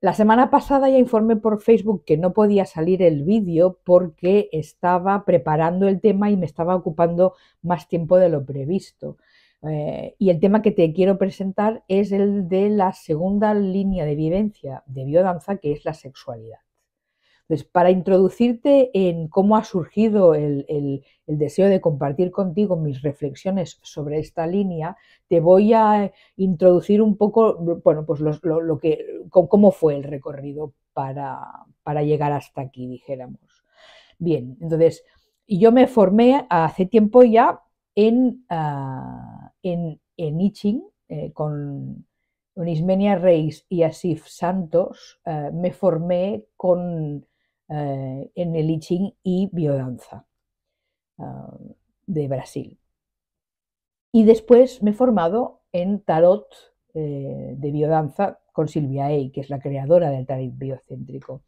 La semana pasada ya informé por Facebook que no podía salir el vídeo porque estaba preparando el tema y me estaba ocupando más tiempo de lo previsto. Eh, y el tema que te quiero presentar es el de la segunda línea de vivencia de biodanza, que es la sexualidad. Entonces, para introducirte en cómo ha surgido el, deseo de compartir contigo mis reflexiones sobre esta línea, te voy a introducir un poco, bueno, pues lo, que, cómo fue el recorrido para, llegar hasta aquí, dijéramos. Bien, entonces, yo me formé hace tiempo ya en, ah, en, en Iching, eh, con, Ismenia Reis y Asif Santos, eh, me formé con eh, en el I y biodanza ah, de Brasil. Y después me he formado en tarot eh, de biodanza con Silvia Ey, que es la creadora del tarot biocéntrico.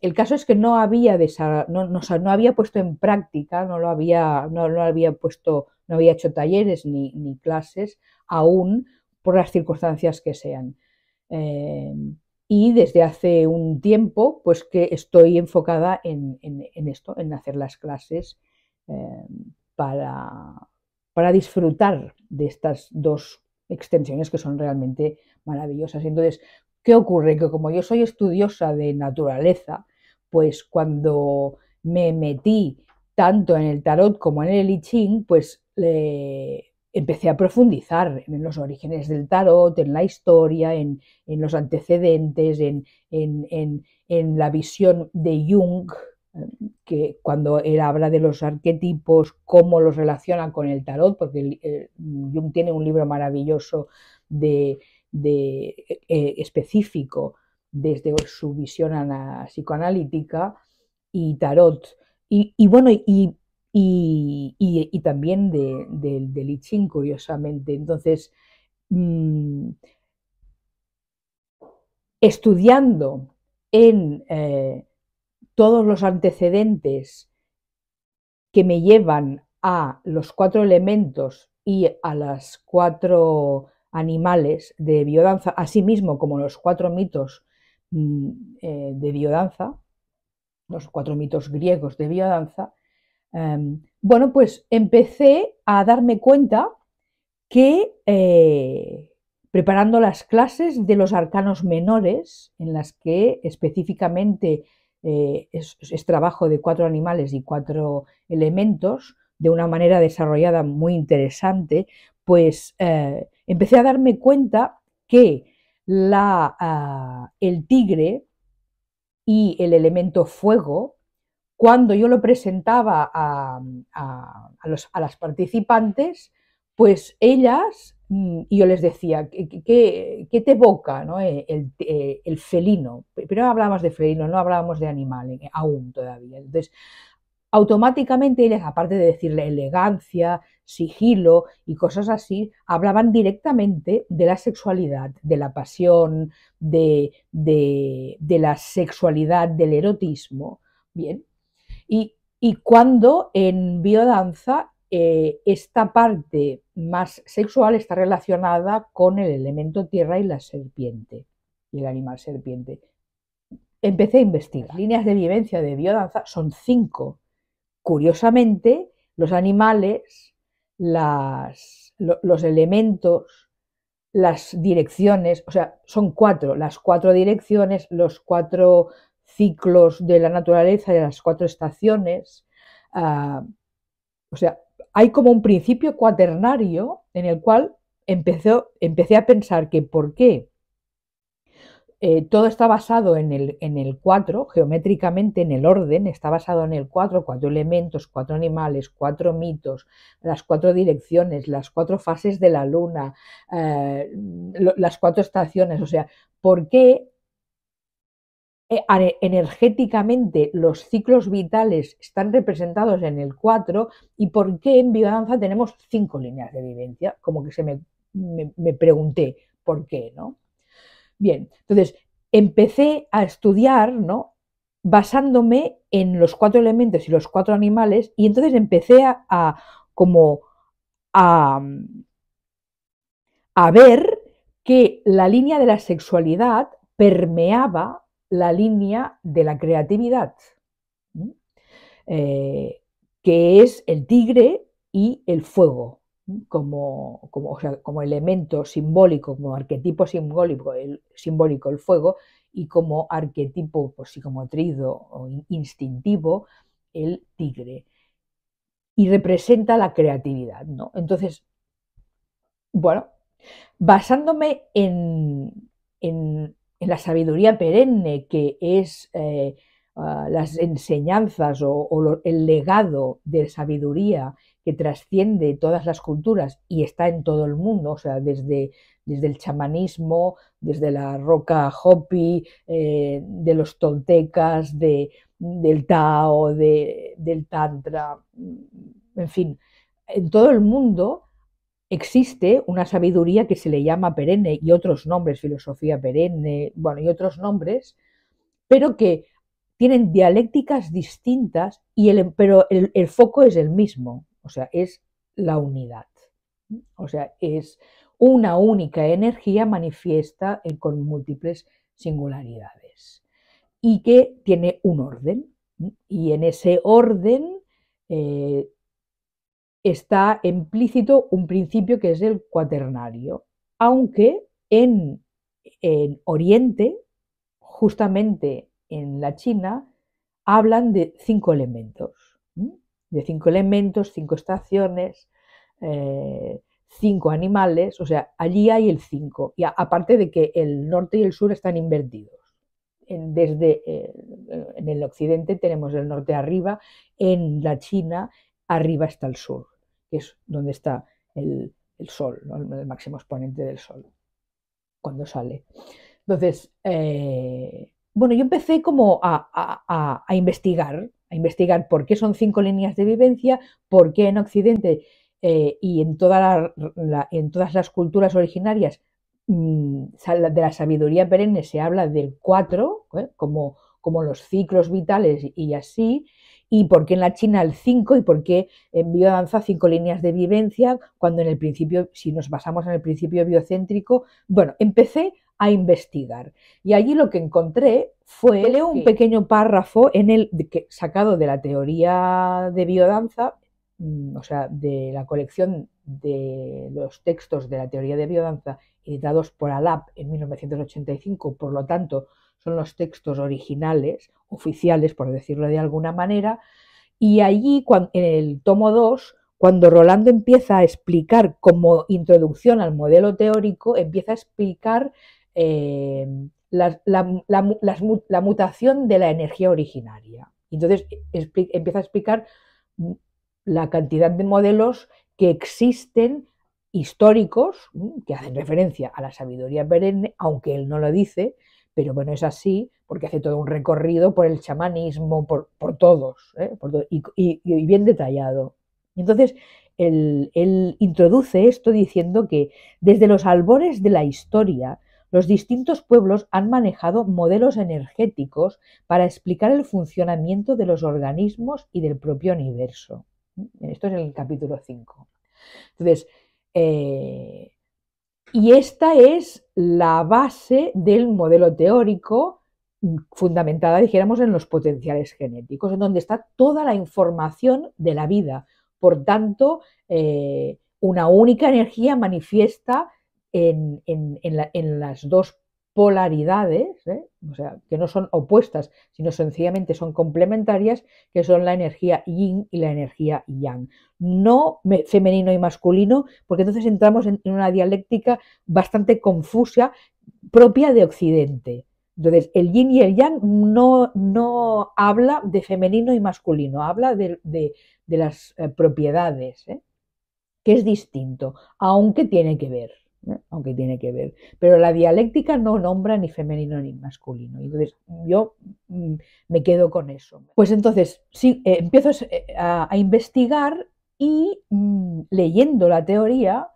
El caso es que no había, había puesto en práctica, no lo había, no, había puesto, no había hecho talleres ni, clases aún por las circunstancias que sean. Eh, y desde hace un tiempo pues que estoy enfocada en, esto, en hacer las clases eh, para, para disfrutar de estas dos extensiones que son realmente maravillosas. Entonces, ¿qué ocurre? Que como yo soy estudiosa de naturaleza, pues cuando me metí tanto en el tarot como en el I Ching, pues le empecé a profundizar en los orígenes del tarot, en la historia, en, los antecedentes, en, la visión de Jung, que cuando él habla de los arquetipos, cómo los relaciona con el tarot, porque Jung tiene un libro maravilloso de, e, específico desde su visión psicoanalítica y tarot. Y, y bueno, y y, también de, del Ching, curiosamente. Entonces, mm, estudiando en eh, todos los antecedentes que me llevan a los cuatro elementos y a las cuatro animales de biodanza, así mismo como los cuatro mitos mm, eh, de biodanza, los cuatro mitos griegos de biodanza, Em, bueno, pues empecé a darme cuenta que eh, preparando las clases de los arcanos menores, en las que específicamente eh, es, trabajo de cuatro animales y cuatro elementos, de una manera desarrollada muy interesante, pues eh, empecé a darme cuenta que la, ah, el tigre y el elemento fuego cuando yo lo presentaba a, las participantes, pues ellas, mm, y yo les decía, ¿qué, te evoca eh, eh, el, felino? Pero hablábamos de felino, no hablábamos de animal eh, aún todavía. Entonces, automáticamente ellas, aparte de decirle elegancia, sigilo y cosas así, hablaban directamente de la sexualidad, de la pasión, de, de la sexualidad, del erotismo. Bien, y, cuando en biodanza eh, esta parte más sexual está relacionada con el elemento tierra y la serpiente, y el animal serpiente. Empecé a investigar. líneas de vivencia de biodanza son cinco. Curiosamente, los animales, los elementos, las direcciones, o sea, son cuatro, las cuatro direcciones, los cuatro ciclos de la naturaleza, de las cuatro estaciones. Ah, o sea, hay como un principio cuaternario en el cual empecé a pensar que por qué eh, todo está basado en el, en el geométricamente en el orden, está basado en el cuatro, cuatro elementos, cuatro animales, cuatro mitos, las cuatro direcciones, las cuatro fases de la luna, eh, las cuatro estaciones, o sea, ¿por qué eh, energéticamente los ciclos vitales están representados en el 4 y por qué en Biodanza tenemos cinco líneas de vivencia, como que se me, me, pregunté por qué, ¿no? Bien, entonces empecé a estudiar, ¿no? Basándome en los cuatro elementos y los cuatro animales y entonces empecé a como a, a ver que la línea de la sexualidad permeaba la línea de la creatividad, eh, que es el tigre y el fuego, como, como, elemento simbólico, como arquetipo simbólico el, simbólico, el fuego, y como arquetipo pues como psicomotrido o instintivo, el tigre. Y representa la creatividad, ¿no? Entonces, bueno, basándome en en la sabiduría perenne que es eh, ah, las enseñanzas o, el legado de sabiduría que trasciende todas las culturas y está en todo el mundo, o sea, desde, desde el chamanismo, desde la roca Hopi, eh, de los toltecas, de, del Tao, de, del Tantra, en fin, en todo el mundo Existe una sabiduría que se le llama perenne y otros nombres, filosofía perenne, bueno, y otros nombres, pero que tienen dialécticas distintas, y el, pero el, foco es el mismo, o sea, es la unidad. O sea, es una única energía manifiesta con múltiples singularidades y que tiene un orden. Y en ese orden eh, está implícito un principio que es el cuaternario, aunque en, Oriente, justamente en la China, hablan de cinco elementos, de cinco elementos, cinco estaciones, eh, cinco animales, o sea, allí hay el cinco, y aparte de que el norte y el sur están invertidos. desde eh, en el occidente tenemos el norte arriba, en la China arriba está el sur, que es donde está el, sol, el máximo exponente del sol, cuando sale. Entonces, eh, bueno, yo empecé como a, investigar, a investigar por qué son cinco líneas de vivencia, por qué en Occidente eh, y en, todas las culturas originarias mm, de la sabiduría perenne se habla del cuatro, ¿eh? como los ciclos vitales y así, y por qué en la China el 5 y por qué en biodanza cinco líneas de vivencia, cuando en el principio, si nos basamos en el principio biocéntrico, bueno, empecé a investigar. Y allí lo que encontré fue pues leo un pequeño párrafo en el sacado de la teoría de biodanza, mm, o sea, de la colección de los textos de la teoría de biodanza editados por ALAP en 1985, por lo tanto, son los textos originales, oficiales, por decirlo de alguna manera, y allí, en el tomo 2, cuando Rolando empieza a explicar como introducción al modelo teórico, empieza a explicar eh, la, mutación de la energía originaria. Entonces e, empieza a explicar la cantidad de modelos que existen históricos, mm, que hacen referencia a la sabiduría perenne, aunque él no lo dice, pero bueno, es así porque hace todo un recorrido por el chamanismo, por, todos, ¿eh? y, bien detallado. Entonces, él, introduce esto diciendo que desde los albores de la historia, los distintos pueblos han manejado modelos energéticos para explicar el funcionamiento de los organismos y del propio universo. Esto es el capítulo 5. Entonces, eh, y esta es la base del modelo teórico mm, fundamentada, dijéramos, en los potenciales genéticos, en donde está toda la información de la vida. Por tanto, eh, una única energía manifiesta en, en las dos polaridades, ¿eh? o sea, que no son opuestas, sino sencillamente son complementarias, que son la energía yin y la energía yang. No femenino y masculino, porque entonces entramos en una dialéctica bastante confusa propia de Occidente. Entonces, el yin y el yang no, no habla de femenino y masculino, habla de, las eh, propiedades, ¿eh? que es distinto, aunque tiene que ver aunque tiene que ver. Pero la dialéctica no nombra ni femenino ni masculino. Entonces, yo mm, me quedo con eso. Pues entonces, sí, eh, empiezo eh, a, investigar y mm, leyendo la teoría,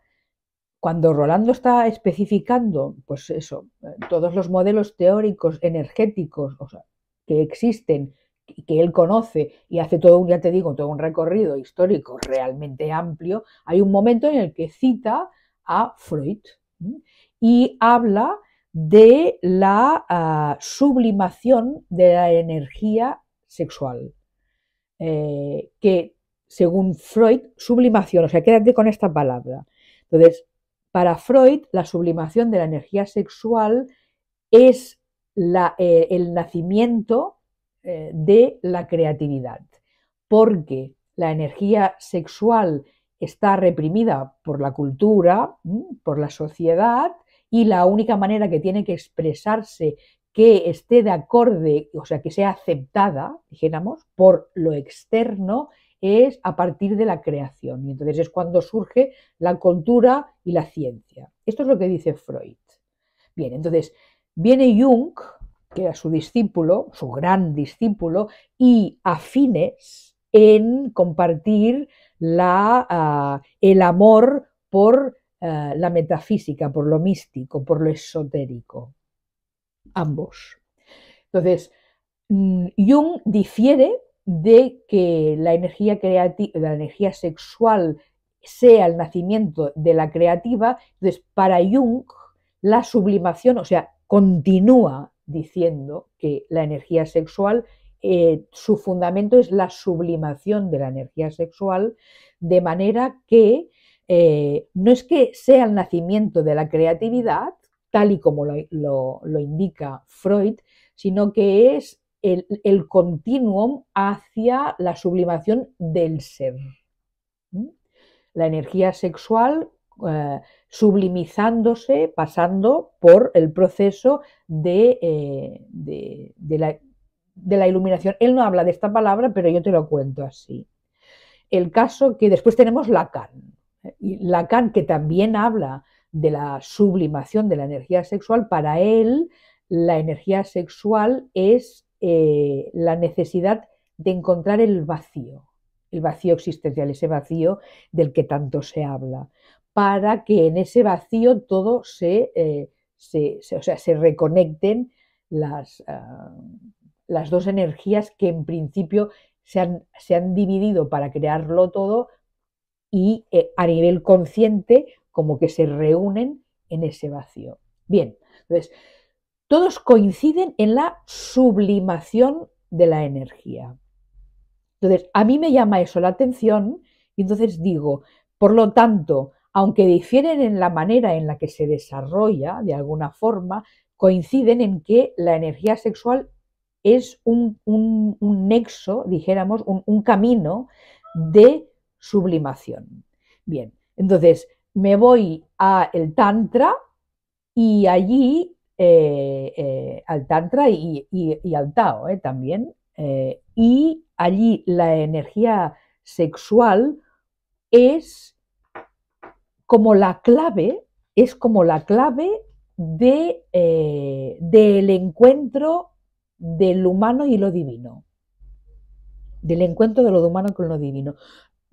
cuando Rolando está especificando, pues eso, eh, todos los modelos teóricos energéticos que existen, que él conoce y hace todo un, ya te digo, todo un recorrido histórico realmente amplio, hay un momento en el que cita a Freud y habla de la ah, sublimación de la energía sexual, eh, que según Freud, sublimación, o sea, quédate con esta palabra. Entonces, para Freud, la sublimación de la energía sexual es eh, el nacimiento eh, de la creatividad, porque la energía sexual está reprimida por la cultura, por la sociedad, y la única manera que tiene que expresarse que esté de acorde, o sea, que sea aceptada, dijéramos, por lo externo, es a partir de la creación. Y entonces es cuando surge la cultura y la ciencia. Esto es lo que dice Freud. Bien, entonces viene Jung, que era su discípulo, su gran discípulo, y afines en compartir Ah, el amor por ah, la metafísica, por lo místico, por lo esotérico. Ambos. Entonces, mm, Jung difiere de que la energía, creativa, la energía sexual sea el nacimiento de la creativa, entonces para Jung la sublimación, o sea, continúa diciendo que la energía sexual eh, su fundamento es la sublimación de la energía sexual, de manera que eh, no es que sea el nacimiento de la creatividad, tal y como lo, indica Freud, sino que es el, continuum hacia la sublimación del ser. La energía sexual eh, sublimizándose, pasando por el proceso de, de, la, de la iluminación. Él no habla de esta palabra, pero yo te lo cuento así. El caso que después tenemos Lacan. ¿eh? Lacan, que también habla de la sublimación de la energía sexual, para él la energía sexual es eh, la necesidad de encontrar el vacío, el vacío existencial, ese vacío del que tanto se habla, para que en ese vacío todo se, eh, se, o sea, se reconecten las... Ah, las dos energías que en principio se han, se han dividido para crearlo todo y eh, a nivel consciente como que se reúnen en ese vacío. Bien, entonces, todos coinciden en la sublimación de la energía. Entonces, a mí me llama eso la atención y entonces digo, por lo tanto, aunque difieren en la manera en la que se desarrolla, de alguna forma, coinciden en que la energía sexual es un, nexo, dijéramos, un, camino de sublimación. Bien, entonces me voy a el Tantra y allí eh, eh, al Tantra y, al Tao eh, también. y allí la energía sexual es como la clave, es como la clave de, del encuentro del humano y lo divino, del encuentro de lo humano con lo divino.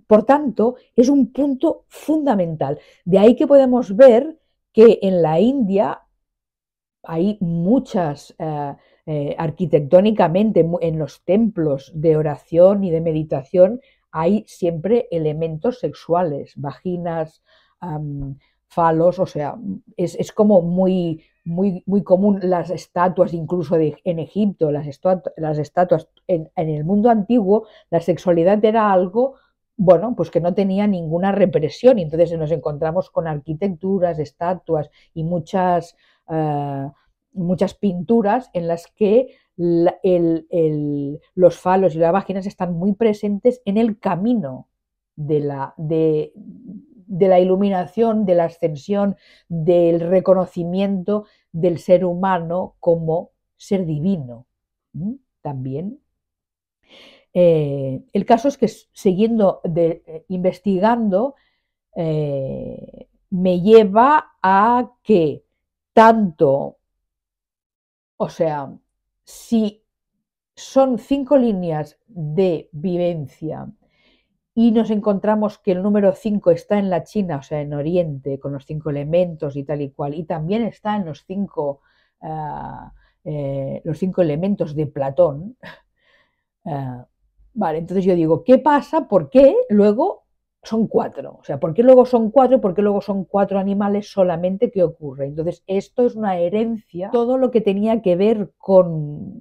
Por tanto, es un punto fundamental. De ahí que podemos ver que en la India hay muchas, eh, eh, arquitectónicamente, en los templos de oración y de meditación, hay siempre elementos sexuales, vaginas, falos, o sea, es, como muy, muy, muy, común las estatuas, incluso en Egipto, las, estatuas, las estatuas en, el mundo antiguo, la sexualidad era algo, bueno, pues que no tenía ninguna represión, entonces nos encontramos con arquitecturas, estatuas y muchas, eh, muchas pinturas en las que los falos y las vaginas están muy presentes en el camino de la, de, de la iluminación, de la ascensión, del reconocimiento del ser humano como ser divino. También. Eh, el caso es que siguiendo, de, eh, investigando, eh, me lleva a que tanto, o sea, si son cinco líneas de vivencia y nos encontramos que el número 5 está en la China, o sea, en Oriente, con los cinco elementos y tal y cual, y también está en los cinco, ah, eh, los cinco elementos de Platón. Ah, vale, entonces yo digo, ¿qué pasa? ¿Por qué luego son cuatro? O sea, ¿por qué luego son cuatro por qué luego son cuatro animales solamente? que ocurre? Entonces, esto es una herencia, todo lo que tenía que ver con,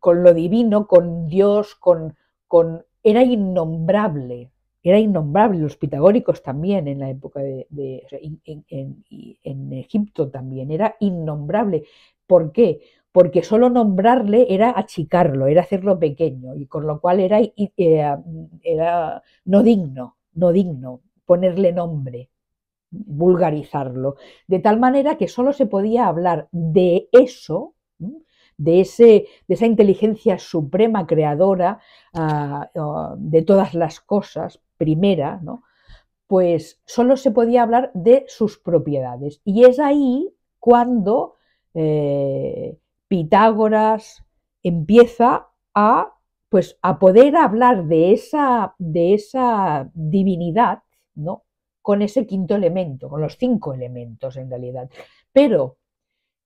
con lo divino, con Dios, con, con era innombrable, era innombrable, los pitagóricos también en la época de, en, Egipto también, era innombrable. ¿Por qué? Porque solo nombrarle era achicarlo, era hacerlo pequeño, y con lo cual era, era, era no digno, no digno ponerle nombre, vulgarizarlo, de tal manera que solo se podía hablar de eso de, ese, de esa inteligencia suprema creadora ah, ah, de todas las cosas, primera, ¿no? pues solo se podía hablar de sus propiedades. Y es ahí cuando eh, Pitágoras empieza a, pues, a poder hablar de esa, de esa divinidad ¿no? con ese quinto elemento, con los cinco elementos en realidad. Pero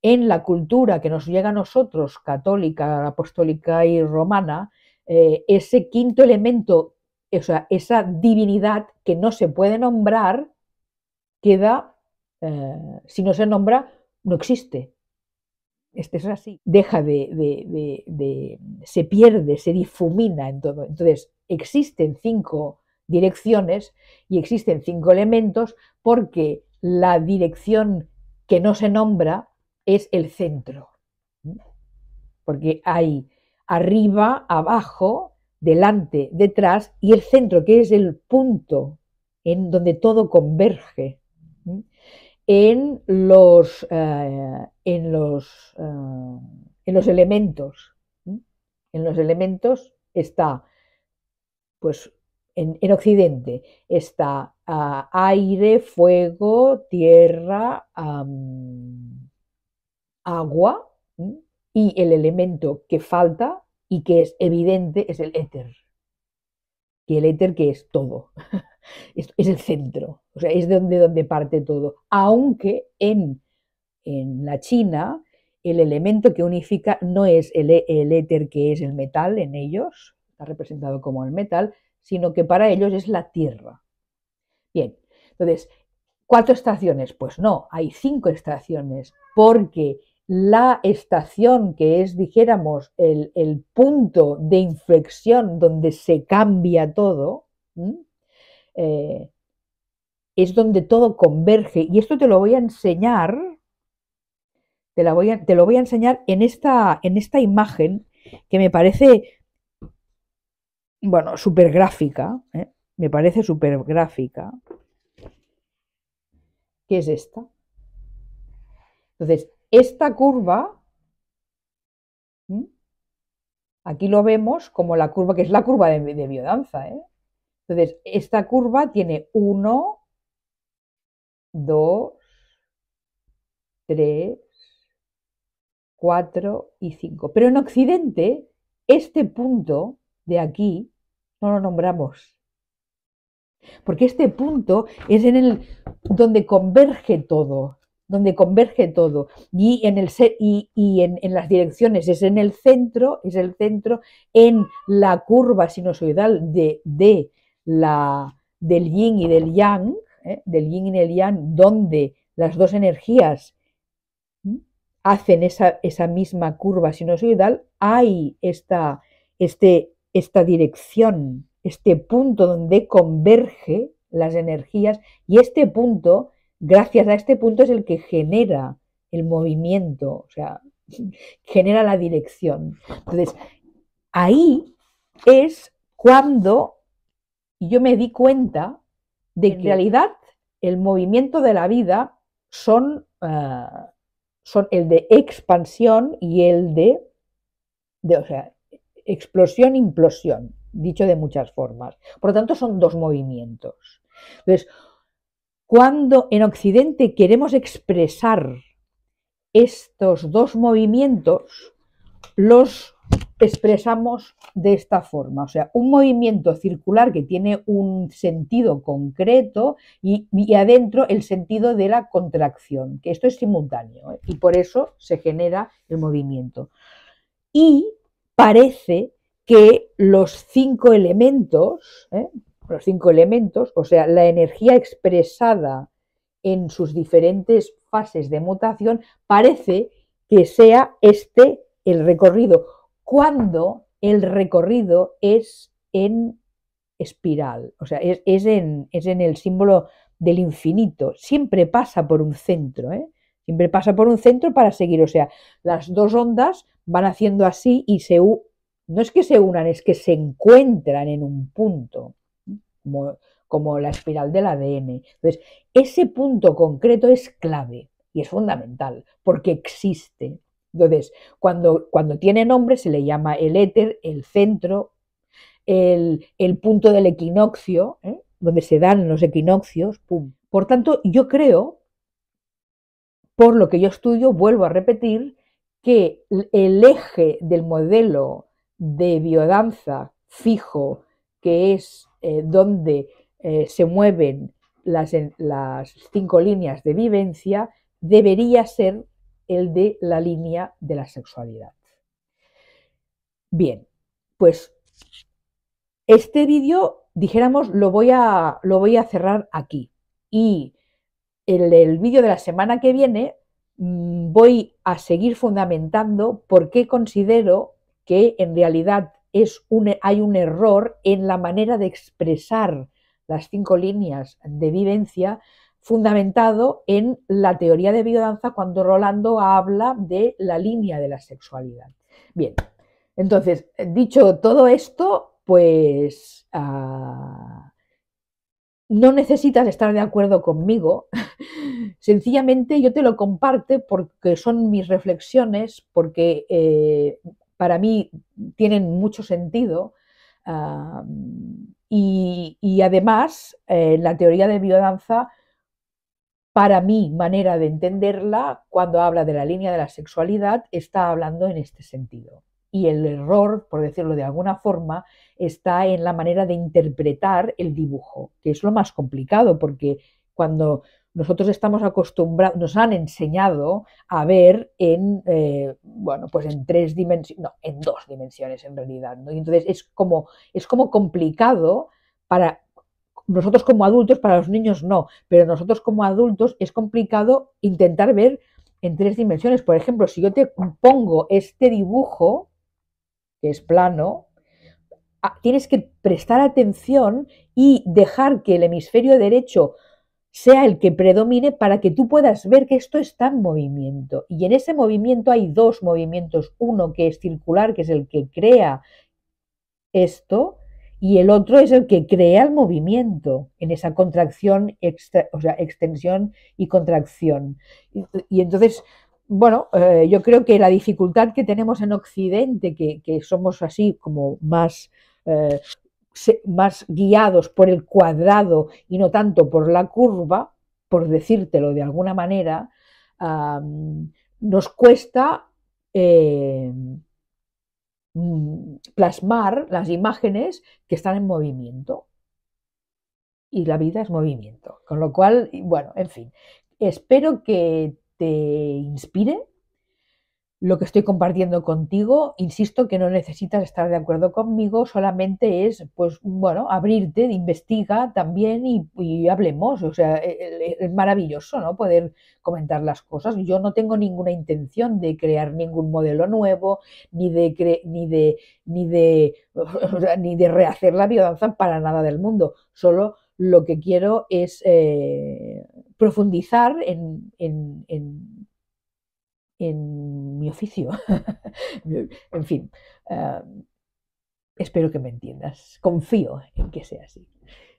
en la cultura que nos llega a nosotros, católica, apostólica y romana, eh, ese quinto elemento, o sea, esa divinidad que no se puede nombrar, queda, eh, si no se nombra, no existe. Este es así. Deja de, de, se pierde, se difumina en todo. Entonces, existen cinco direcciones y existen cinco elementos porque la dirección que no se nombra es el centro. Porque hay arriba, abajo, delante, detrás, y el centro, que es el punto en donde todo converge. En los, eh, en los, eh, en los elementos. En los elementos está, pues, en, Occidente está ah, aire, fuego, tierra, agua y el elemento que falta y que es evidente es el éter. Y el éter que es todo, es, el centro, o sea, es de donde, parte todo. Aunque en, la China el elemento que unifica no es el, el éter que es el metal en ellos, está representado como el metal, sino que para ellos es la tierra. Bien, entonces, ¿cuatro estaciones? Pues no, hay cinco estaciones, porque la estación que es, dijéramos, el, punto de inflexión donde se cambia todo, eh, es donde todo converge. Y esto te lo voy a enseñar, te, la voy te lo voy a enseñar en esta, en esta imagen que me parece, bueno, súper gráfica, ¿eh? me parece súper gráfica, es esta. Entonces, esta curva, aquí lo vemos como la curva, que es la curva de, biodanza. ¿eh? Entonces, esta curva tiene 1, 2, 3, 4 y 5. Pero en Occidente, este punto de aquí no lo nombramos. Porque este punto es en el donde converge todo donde converge todo. Y en, el, en, las direcciones es en el centro, es el centro en la curva sinusoidal de, de la, del yin y del yang, ¿eh? del yin y del yang, donde las dos energías hacen esa, misma curva sinusoidal, hay esta, este, esta dirección, este punto donde converge las energías y este punto gracias a este punto es el que genera el movimiento, o sea, genera la dirección. Entonces, ahí es cuando yo me di cuenta de que en realidad el movimiento de la vida son, eh, son el de expansión y el de, explosión, implosión, dicho de muchas formas. Por lo tanto, son dos movimientos. Entonces, cuando en Occidente queremos expresar estos dos movimientos, los expresamos de esta forma. O sea, un movimiento circular que tiene un sentido concreto y, adentro el sentido de la contracción, que esto es simultáneo ¿eh? y por eso se genera el movimiento. Y parece que los cinco elementos, ¿eh? los cinco elementos, o sea, la energía expresada en sus diferentes fases de mutación, parece que sea este el recorrido, cuando el recorrido es en espiral, o sea, es, es, en, el símbolo del infinito, siempre pasa por un centro, ¿eh? siempre pasa por un centro para seguir, o sea, las dos ondas van haciendo así y se, no es que se unan, es que se encuentran en un punto como, la espiral del ADN. Entonces, ese punto concreto es clave y es fundamental porque existe. Entonces, cuando, cuando tiene nombre se le llama el éter, el centro, el, punto del equinoccio, ¿eh? donde se dan los equinoccios. Por tanto, yo creo, por lo que yo estudio, vuelvo a repetir, que el eje del modelo de biodanza fijo, que es eh, donde eh, se mueven las, las cinco líneas de vivencia, debería ser el de la línea de la sexualidad. Bien, pues este vídeo, dijéramos, lo voy, a, lo voy a, cerrar aquí. Y el, el vídeo de la semana que viene mm, voy a seguir fundamentando por qué considero que en realidad un, hay un error en la manera de expresar las cinco líneas de vivencia fundamentado en la teoría de biodanza cuando Rolando habla de la línea de la sexualidad. Bien, entonces, dicho todo esto, pues ah, no necesitas estar de acuerdo conmigo, sencillamente yo te lo comparte porque son mis reflexiones, porque eh, para mí tienen mucho sentido. Ah, y, además, eh, la teoría de biodanza, para mi manera de entenderla, cuando habla de la línea de la sexualidad, está hablando en este sentido. Y el error, por decirlo de alguna forma, está en la manera de interpretar el dibujo, que es lo más complicado, porque cuando nosotros estamos acostumbrados, nos han enseñado a ver en, eh, bueno, pues en tres dimensiones, no, en dos dimensiones en realidad, entonces es como, es como complicado para nosotros como adultos, para los niños no, pero nosotros como adultos es complicado intentar ver en tres dimensiones. Por ejemplo, si yo te pongo este dibujo, que es plano, ah, tienes que prestar atención y dejar que el hemisferio derecho sea el que predomine para que tú puedas ver que esto está en movimiento. Y en ese movimiento hay dos movimientos, uno que es circular, que es el que crea esto, y el otro es el que crea el movimiento en esa contracción, o sea, extensión y contracción. Y, entonces, bueno, eh, yo creo que la dificultad que tenemos en Occidente, que, somos así como más... Eh, más guiados por el cuadrado y no tanto por la curva, por decírtelo de alguna manera, nos cuesta eh, mm, plasmar las imágenes que están en movimiento. Y la vida es movimiento. Con lo cual, bueno, en fin, espero que te inspire lo que estoy compartiendo contigo, insisto que no necesitas estar de acuerdo conmigo, solamente es, pues, bueno, abrirte, investiga también y, hablemos. O sea, e, e, es maravilloso, ¿no? Poder comentar las cosas. Yo no tengo ninguna intención de crear ningún modelo nuevo, ni de, ni de, ni de, ni de rehacer la biodanza para nada del mundo. Solo lo que quiero es eh, profundizar en en mi oficio. en fin, em, espero que me entiendas. Confío en que sea así.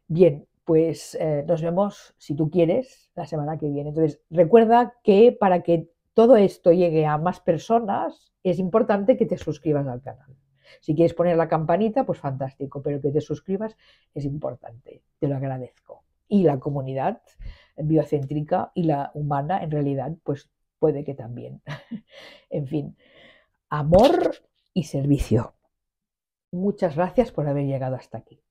Bien, pues eh, nos vemos, si tú quieres, la semana que viene. Entonces, recuerda que para que todo esto llegue a más personas, es importante que te suscribas al canal. Si quieres poner la campanita, pues fantástico, pero que te suscribas es importante, te lo agradezco. Y la comunidad biocéntrica y la humana, en realidad, pues puede que también. en fin, amor y servicio. Muchas gracias por haber llegado hasta aquí.